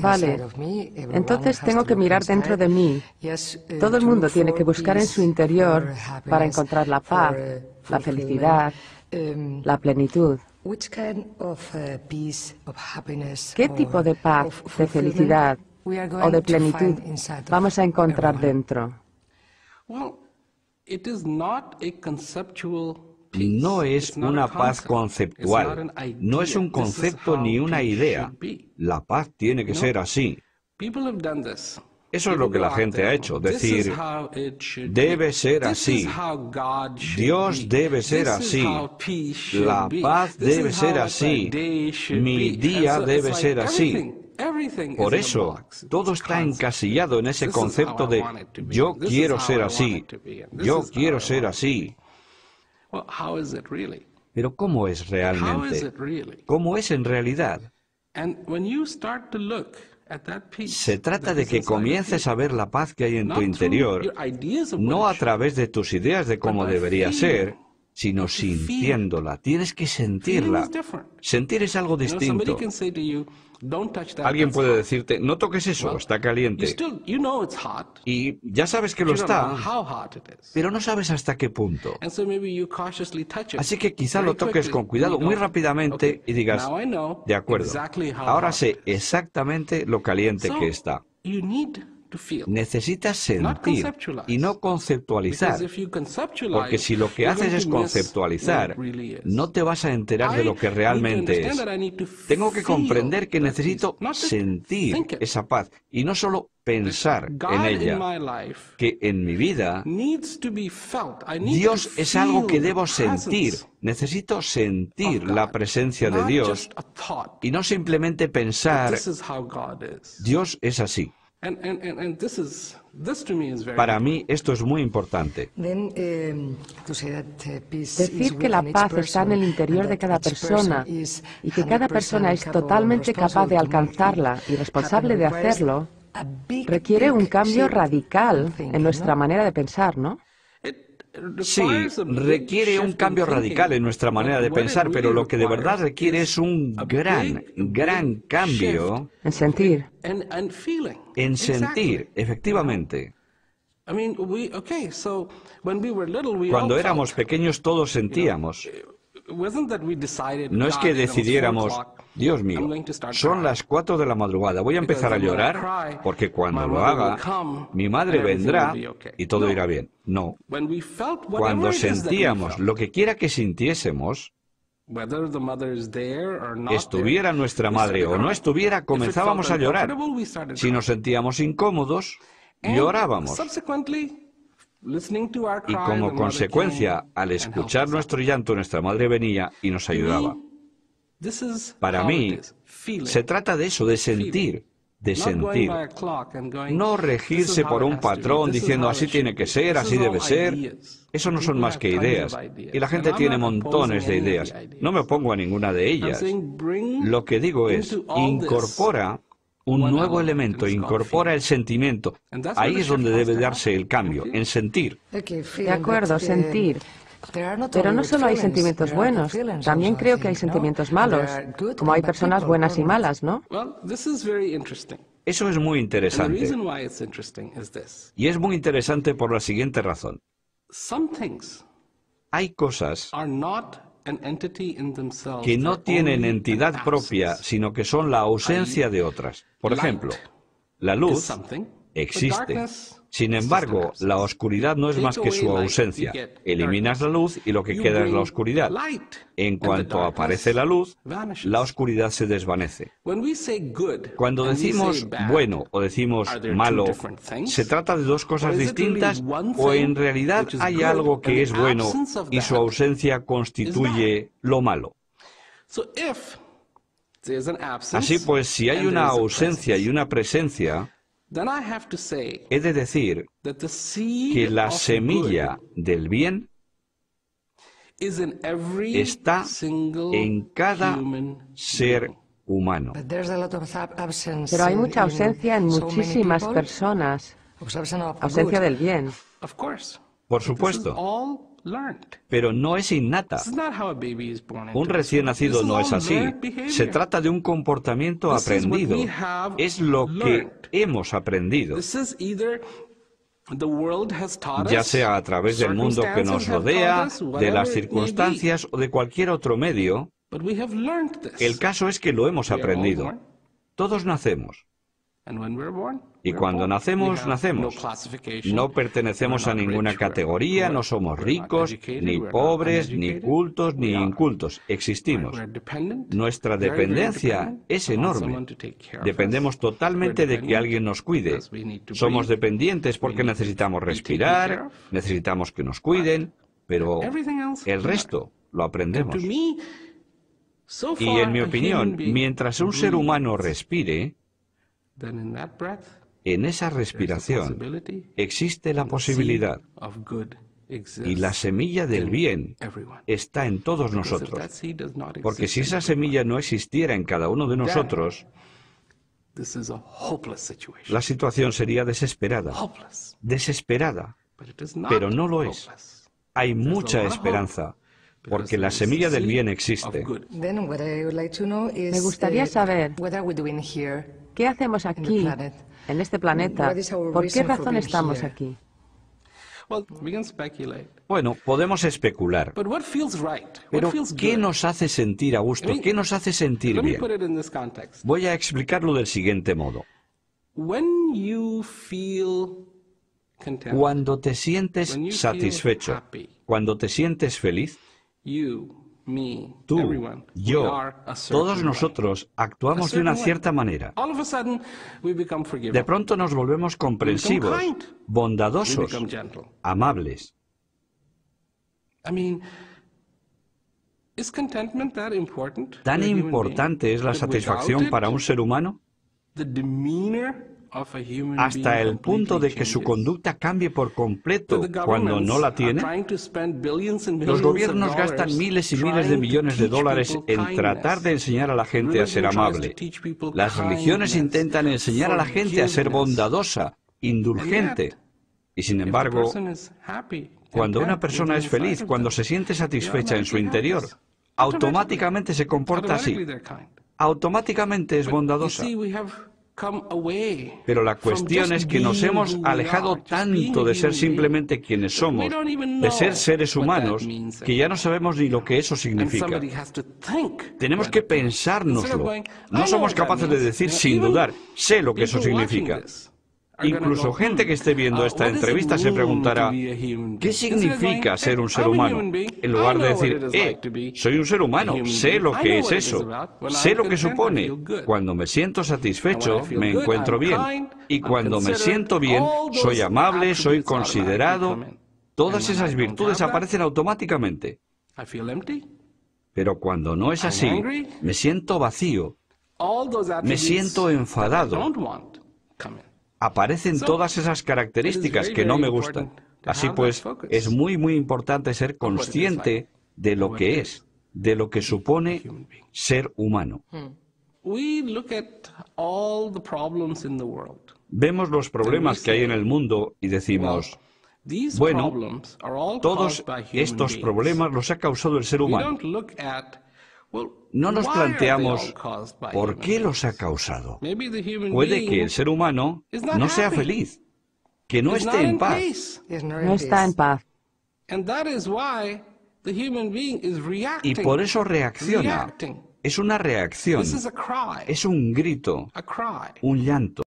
Vale, entonces tengo que mirar dentro de mí. Uh, Todo el mundo tiene que buscar en su interior para encontrar la paz, uh, la felicidad, um, la plenitud. Uh, ¿Qué tipo de paz, de felicidad o de plenitud vamos a encontrar dentro? no es una paz conceptual, no es un concepto ni una idea. La paz tiene que ser así. Eso es lo que la gente ha hecho, decir, debe ser así, Dios debe ser así, la paz debe ser así, mi día debe ser así. Por eso, todo está encasillado en ese concepto de yo quiero ser así, yo quiero ser así. Pero ¿cómo es realmente? ¿Cómo es en realidad? se trata de que comiences a ver la paz que hay en tu interior, no a través de tus ideas de cómo debería ser, sino sintiéndola. Tienes que sentirla. Sentir es algo distinto. Alguien puede decirte, no toques eso, está caliente. Y ya sabes que lo está, pero no sabes hasta qué punto. Así que quizá lo toques con cuidado muy rápidamente y digas, de acuerdo, ahora sé exactamente lo caliente que está. Necesitas sentir y no conceptualizar, porque si lo que haces es conceptualizar, no te vas a enterar de lo que realmente es. Tengo que comprender que necesito sentir esa paz y no solo pensar en ella, que en mi vida Dios es algo que debo sentir, necesito sentir la presencia de Dios y no simplemente pensar, Dios es así. Para mí esto es muy importante. Eh, eh, Decir que la paz está en el interior de cada persona y que cada persona es totalmente capaz de alcanzarla y responsable de hacerlo requiere un cambio radical en nuestra manera de pensar, ¿no? Sí, requiere un cambio radical en nuestra manera de pensar, pero lo que de verdad requiere es un gran, gran cambio en sentir. En sentir, efectivamente. Cuando éramos pequeños todos sentíamos. No es que decidiéramos, Dios mío, son las cuatro de la madrugada, voy a empezar a llorar porque cuando lo haga, mi madre vendrá y todo irá bien. No. Cuando sentíamos lo que quiera que sintiésemos, estuviera nuestra madre o no estuviera, comenzábamos a llorar. Si nos sentíamos incómodos, llorábamos. Y como consecuencia, al escuchar nuestro llanto, nuestra madre venía y nos ayudaba. Para mí, se trata de eso, de sentir, de sentir. No regirse por un patrón diciendo así tiene que ser, así debe ser. Eso no son más que ideas. Y la gente tiene montones de ideas. No me opongo a ninguna de ellas. Lo que digo es, incorpora un nuevo elemento, incorpora el sentimiento. Ahí es donde debe darse el cambio, en sentir. De acuerdo, sentir. Pero no solo hay sentimientos buenos, también creo que hay sentimientos malos, como hay personas buenas y malas, ¿no? Eso es muy interesante. Y es muy interesante por la siguiente razón. Hay cosas que no tienen entidad propia, sino que son la ausencia de otras. Por ejemplo, la luz existe. Sin embargo, la oscuridad no es más que su ausencia. Eliminas la luz y lo que queda es la oscuridad. En cuanto aparece la luz, la oscuridad se desvanece. Cuando decimos bueno o decimos malo, ¿se trata de dos cosas distintas o en realidad hay algo que es bueno y su ausencia constituye lo malo? Así pues, si hay una ausencia y una presencia, He de decir que la semilla del bien está en cada ser humano. Pero hay mucha ausencia en muchísimas personas, ausencia del bien. Por supuesto pero no es innata. Un recién nacido no es así. Se trata de un comportamiento aprendido. Es lo que hemos aprendido ya sea a través del mundo que nos rodea, de las circunstancias o de cualquier otro medio, el caso es que lo hemos aprendido. Todos nacemos. Y cuando nacemos, nacemos. No pertenecemos a ninguna categoría, no somos ricos, ni pobres, ni cultos, ni incultos. Existimos. Nuestra dependencia es enorme. Dependemos totalmente de que alguien nos cuide. Somos dependientes porque necesitamos respirar, necesitamos que nos cuiden, pero el resto lo aprendemos. Y en mi opinión, mientras un ser humano respire, en esa respiración existe la posibilidad y la semilla del bien está en todos nosotros. Porque si esa semilla no existiera en cada uno de nosotros, la situación sería desesperada. Desesperada. Pero no lo es. Hay mucha esperanza porque la semilla del bien existe. Me gustaría saber ¿Qué hacemos aquí, en este planeta? ¿Por qué razón estamos aquí? Bueno, podemos especular. Pero ¿qué nos hace sentir a gusto? ¿Qué nos hace sentir bien? Voy a explicarlo del siguiente modo. Cuando te sientes satisfecho, cuando te sientes feliz, Tú, yo, todos nosotros actuamos de una cierta manera. De pronto nos volvemos comprensivos, bondadosos, amables. ¿Tan importante es la satisfacción para un ser humano? hasta el punto de que su conducta cambie por completo cuando no la tiene? Los gobiernos gastan miles y miles de millones de dólares en tratar de enseñar a la gente a ser amable. Las religiones intentan enseñar a la gente a ser bondadosa, indulgente. Y sin embargo, cuando una persona es feliz, cuando se siente satisfecha en su interior, automáticamente se comporta así. Automáticamente es bondadosa. Pero la cuestión es que nos hemos alejado tanto de ser simplemente quienes somos, de ser seres humanos, que ya no sabemos ni lo que eso significa. Tenemos que pensárnoslo. No somos capaces de decir sin dudar, sé lo que eso significa. Incluso gente que esté viendo esta entrevista se preguntará, ¿qué significa ser un ser humano? En lugar de decir, eh, soy un ser humano, sé lo que es eso, sé lo que supone. Cuando me siento satisfecho, me encuentro bien. Y cuando me siento bien, soy amable, soy considerado. Todas esas virtudes aparecen automáticamente. Pero cuando no es así, me siento vacío, me siento enfadado aparecen todas esas características que no me gustan. Así pues, es muy, muy importante ser consciente de lo que es, de lo que supone ser humano. Hmm. Vemos los problemas que hay en el mundo y decimos, bueno, todos estos problemas los ha causado el ser humano. No nos planteamos por qué los ha causado. Puede que el ser humano no sea feliz, que no esté en paz. No está en paz. Y por eso reacciona. Es una reacción. Es un grito. Un llanto.